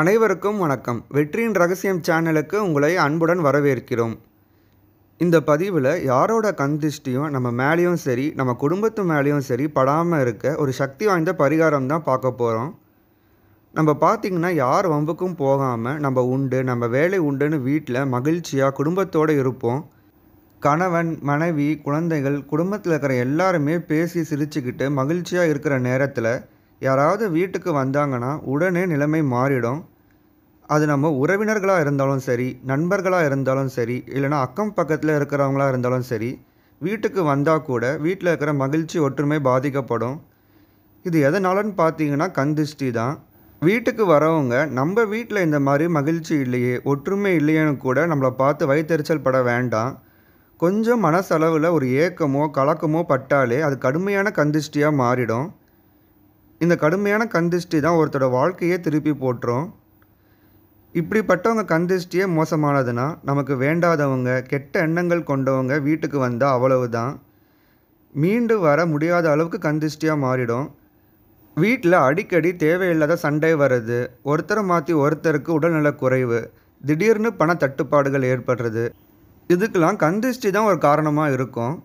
அனைவருக்கும் வணக்கம் வெற்றியின் ரகசியம் சேனலுக்கு உங்களை அன்புடன் வரவேற்கிறோம் இந்த பதிவில் யாரோட திருஷ்டியும் நம்ம மேலேயும் சரி நம்ம குடும்பத்து மேலேயும் சரி படாமல் இருக்க ஒரு சக்தி வாய்ந்த பரிகாரம் தான் பார்க்க போகிறோம் நம்ம பார்த்திங்கன்னா யார் வம்புக்கும் போகாமல் நம்ம உண்டு நம்ம வேலை உண்டுன்னு வீட்டில் மகிழ்ச்சியாக குடும்பத்தோடு இருப்போம் கணவன் மனைவி குழந்தைகள் குடும்பத்தில் இருக்கிற எல்லாருமே பேசி சிரிச்சுக்கிட்டு மகிழ்ச்சியாக இருக்கிற நேரத்தில் யாராவது வீட்டுக்கு வந்தாங்கன்னா உடனே நிலைமை மாறிடும் அது நம்ம உறவினர்களாக இருந்தாலும் சரி நண்பர்களாக இருந்தாலும் சரி இல்லைனா அக்கம் பக்கத்தில் இருக்கிறவங்களாக இருந்தாலும் சரி வீட்டுக்கு வந்தால் கூட வீட்டில் இருக்கிற மகிழ்ச்சி ஒற்றுமை பாதிக்கப்படும் இது எதனாலன்னு பார்த்தீங்கன்னா கந்திஷ்டி தான் வீட்டுக்கு வரவங்க நம்ம வீட்டில் இந்த மாதிரி மகிழ்ச்சி இல்லையே ஒற்றுமை இல்லையேன்னு கூட நம்மளை பார்த்து வைத்தறிச்சல் பட வேண்டாம் கொஞ்சம் மனசளவில் ஒரு ஏக்கமோ கலக்கமோ பட்டாலே அது கடுமையான கந்திஷ்டியாக மாறிடும் இந்த கடுமையான கந்திஷ்டி தான் ஒருத்தரோட வாழ்க்கையே திருப்பி போட்டுரும் இப்படிப்பட்டவங்க கந்திஷ்டியே மோசமானதுன்னா நமக்கு வேண்டாதவங்க கெட்ட எண்ணங்கள் கொண்டவங்க வீட்டுக்கு வந்தால் தான் மீண்டு வர முடியாத அளவுக்கு கந்திஷ்டியாக மாறிடும் வீட்டில் அடிக்கடி தேவையில்லாத சண்டை வர்றது ஒருத்தரை மாற்றி ஒருத்தருக்கு உடல்நல குறைவு திடீர்னு பண தட்டுப்பாடுகள் ஏற்படுறது இதுக்கெலாம் கந்திஷ்டி தான் ஒரு காரணமாக இருக்கும்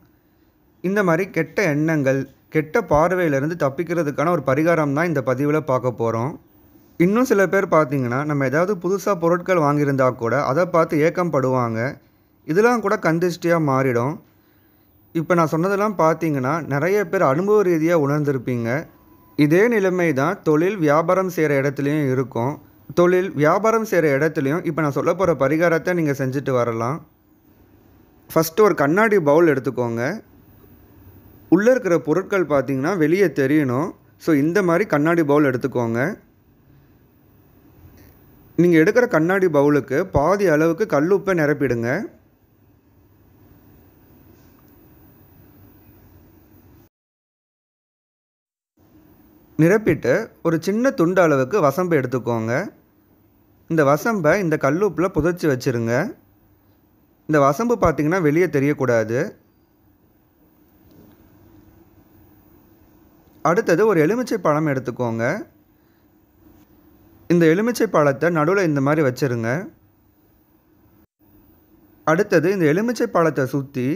இந்த மாதிரி கெட்ட எண்ணங்கள் கெட்ட பார்வையிலேருந்து தப்பிக்கிறதுக்கான ஒரு பரிகாரம் தான் இந்த பதிவில் பார்க்க போகிறோம் இன்னும் சில பேர் பார்த்திங்கன்னா நம்ம ஏதாவது புதுசாக பொருட்கள் வாங்கியிருந்தா கூட அதை பார்த்து ஏக்கம் படுவாங்க இதெல்லாம் கூட கந்திஷ்டியாக மாறிடும் இப்போ நான் சொன்னதெல்லாம் பார்த்தீங்கன்னா நிறைய பேர் அனுபவ ரீதியாக உணர்ந்திருப்பீங்க இதே நிலைமை தான் தொழில் வியாபாரம் செய்கிற இடத்துலையும் இருக்கும் தொழில் வியாபாரம் செய்கிற இடத்துலையும் இப்போ நான் சொல்ல போகிற பரிகாரத்தை நீங்கள் செஞ்சுட்டு வரலாம் ஃபஸ்ட்டு ஒரு கண்ணாடி பவுல் எடுத்துக்கோங்க உள்ளே இருக்கிற பொருட்கள் பார்த்திங்கன்னா வெளியே தெரியணும் ஸோ இந்த மாதிரி கண்ணாடி பவுல் எடுத்துக்கோங்க நீங்கள் எடுக்கிற கண்ணாடி பவுலுக்கு பாதி அளவுக்கு கல் உப்பை நிரப்பிடுங்க நிரப்பிட்டு ஒரு சின்ன துண்டு அளவுக்கு வசம்பை எடுத்துக்கோங்க இந்த வசம்பை இந்த கல்லுப்பில் புதைச்சி வச்சுருங்க இந்த வசம்பு பார்த்திங்கன்னா வெளியே தெரியக்கூடாது அடுத்தது ஒரு எலுமிச்சை பழம் எடுத்துக்கோங்க இந்த எலுமிச்சை பழத்தை நடுவில் இந்த மாதிரி வச்சுருங்க அடுத்தது இந்த எலுமிச்சை பழத்தை சுற்றி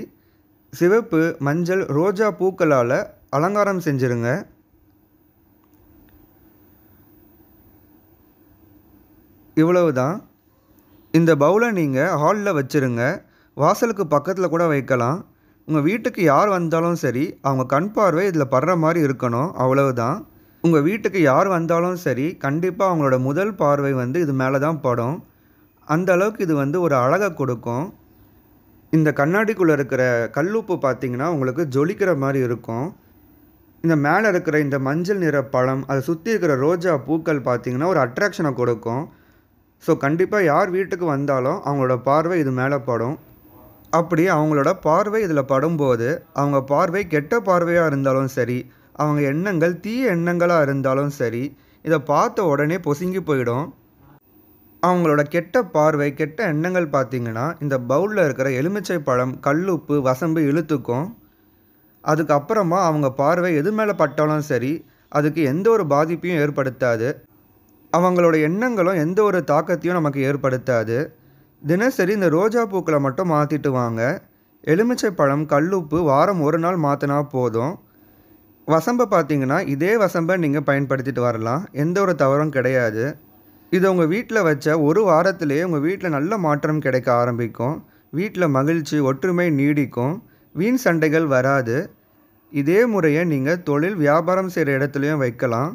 சிவப்பு மஞ்சள் ரோஜா பூக்களால் அலங்காரம் செஞ்சுருங்க இவ்வளவு தான் இந்த பவுலை நீங்கள் ஹாலில் வச்சுருங்க வாசலுக்கு பக்கத்தில் கூட வைக்கலாம் உங்கள் வீட்டுக்கு யார் வந்தாலும் சரி அவங்க கண் பார்வை இதில் படுற மாதிரி இருக்கணும் அவ்வளவுதான் உங்கள் வீட்டுக்கு யார் வந்தாலும் சரி கண்டிப்பாக அவங்களோட முதல் பார்வை வந்து இது மேலே தான் படும் அந்த அளவுக்கு இது வந்து ஒரு அழகை கொடுக்கும் இந்த கண்ணாடிக்குள்ளே இருக்கிற கல்லுப்பு பார்த்திங்கன்னா உங்களுக்கு ஜொலிக்கிற மாதிரி இருக்கும் இந்த மேலே இருக்கிற இந்த மஞ்சள் நிற பழம் அதை சுற்றி இருக்கிற ரோஜா பூக்கள் பார்த்திங்கன்னா ஒரு அட்ராக்ஷனை கொடுக்கும் ஸோ கண்டிப்பாக யார் வீட்டுக்கு வந்தாலும் அவங்களோட பார்வை இது மேலே படும் அப்படி அவங்களோட பார்வை இதில் படும்போது அவங்க பார்வை கெட்ட பார்வையாக இருந்தாலும் சரி அவங்க எண்ணங்கள் தீய எண்ணங்களாக இருந்தாலும் சரி இதை பார்த்த உடனே பொசுங்கி போயிடும் அவங்களோட கெட்ட பார்வை கெட்ட எண்ணங்கள் பார்த்திங்கன்னா இந்த பவுலில் இருக்கிற எலுமிச்சை பழம் கல்லுப்பு வசம்பு இழுத்துக்கும் அதுக்கப்புறமா அவங்க பார்வை எது மேலே பட்டாலும் சரி அதுக்கு எந்த ஒரு பாதிப்பையும் ஏற்படுத்தாது அவங்களோட எண்ணங்களும் எந்த ஒரு தாக்கத்தையும் நமக்கு ஏற்படுத்தாது தினசரி இந்த ரோஜா பூக்களை மட்டும் மாற்றிட்டு வாங்க எலுமிச்சை பழம் கல்லுப்பு வாரம் ஒரு நாள் மாற்றினா போதும் வசம்பை பார்த்தீங்கன்னா இதே வசம்பை நீங்கள் பயன்படுத்திட்டு வரலாம் எந்த ஒரு தவறும் கிடையாது இது உங்கள் வீட்டில் வச்ச ஒரு வாரத்திலேயே உங்கள் வீட்டில் நல்ல மாற்றம் கிடைக்க ஆரம்பிக்கும் வீட்டில் மகிழ்ச்சி ஒற்றுமை நீடிக்கும் வீண் சண்டைகள் வராது இதே முறையை நீங்கள் தொழில் வியாபாரம் செய்கிற இடத்துலையும் வைக்கலாம்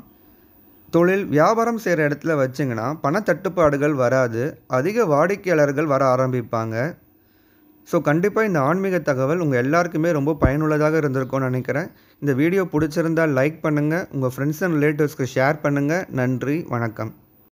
தொழில் வியாபாரம் செய்கிற இடத்துல வச்சிங்கன்னா பணத்தட்டுப்பாடுகள் வராது அதிக வாடிக்கையாளர்கள் வர ஆரம்பிப்பாங்க ஸோ கண்டிப்பாக இந்த ஆன்மீக தகவல் உங்கள் எல்லாருக்குமே ரொம்ப பயனுள்ளதாக இருந்திருக்கும்னு நினைக்கிறேன் இந்த வீடியோ பிடிச்சிருந்தால் லைக் பண்ணுங்கள் உங்கள் ஃப்ரெண்ட்ஸ் அண்ட் ரிலேட்டிவ்ஸ்க்கு ஷேர் பண்ணுங்கள் நன்றி வணக்கம்